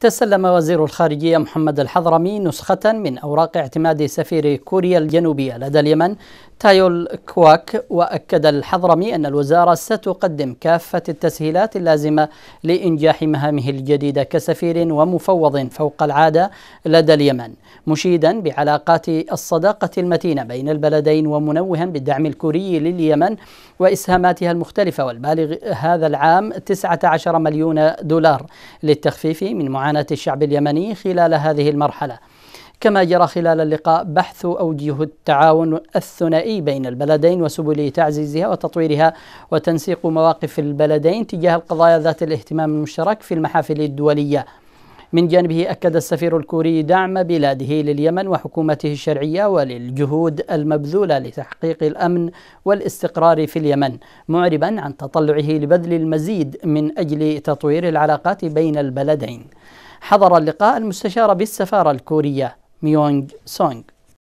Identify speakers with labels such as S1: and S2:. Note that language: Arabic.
S1: تسلم وزير الخارجية محمد الحضرمي نسخة من أوراق اعتماد سفير كوريا الجنوبية لدى اليمن تايول كواك وأكد الحضرمي أن الوزارة ستقدم كافة التسهيلات اللازمة لإنجاح مهامه الجديدة كسفير ومفوض فوق العادة لدى اليمن مشيدا بعلاقات الصداقة المتينة بين البلدين ومنوها بالدعم الكوري لليمن وإسهاماتها المختلفة والبالغ هذا العام 19 مليون دولار للتخفيف من معاناة الشعب اليمني خلال هذه المرحلة كما جرى خلال اللقاء بحث أوجه التعاون الثنائي بين البلدين وسبل تعزيزها وتطويرها وتنسيق مواقف البلدين تجاه القضايا ذات الاهتمام المشترك في المحافل الدولية من جانبه أكد السفير الكوري دعم بلاده لليمن وحكومته الشرعية وللجهود المبذولة لتحقيق الأمن والاستقرار في اليمن معربا عن تطلعه لبذل المزيد من أجل تطوير العلاقات بين البلدين حضر اللقاء المستشار بالسفارة الكورية Myeong song.